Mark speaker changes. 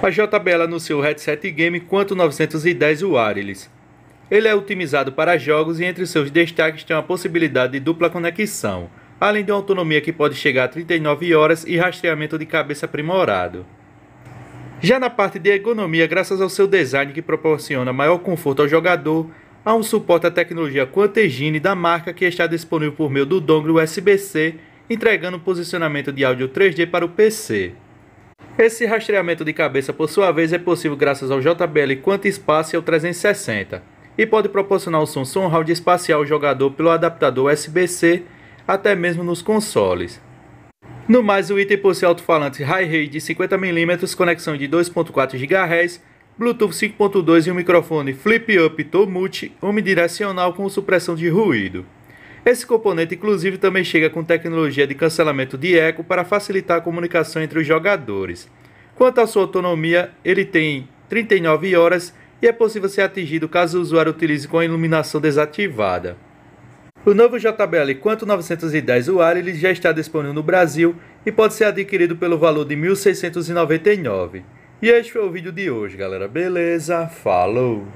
Speaker 1: A JBL anunciou o headset game Quanto 910 Wireless. Ele é otimizado para jogos e entre seus destaques tem a possibilidade de dupla conexão, além de uma autonomia que pode chegar a 39 horas e rastreamento de cabeça aprimorado. Já na parte de ergonomia, graças ao seu design que proporciona maior conforto ao jogador, há um suporte à tecnologia Quantegine da marca que está disponível por meio do dongle USB-C, entregando um posicionamento de áudio 3D para o PC. Esse rastreamento de cabeça, por sua vez, é possível graças ao JBL Quantispatial 360 e pode proporcionar o som surround espacial ao jogador pelo adaptador USB-C, até mesmo nos consoles. No mais, o item possui alto-falante hi rate de 50mm, conexão de 2.4 GHz, Bluetooth 5.2 e um microfone flip-up Tomute omnidirecional com supressão de ruído. Esse componente, inclusive, também chega com tecnologia de cancelamento de eco para facilitar a comunicação entre os jogadores. Quanto à sua autonomia, ele tem 39 horas e é possível ser atingido caso o usuário utilize com a iluminação desativada. O novo JBL Quanto 910 Wireless já está disponível no Brasil e pode ser adquirido pelo valor de 1.699. E este foi o vídeo de hoje, galera. Beleza? Falou!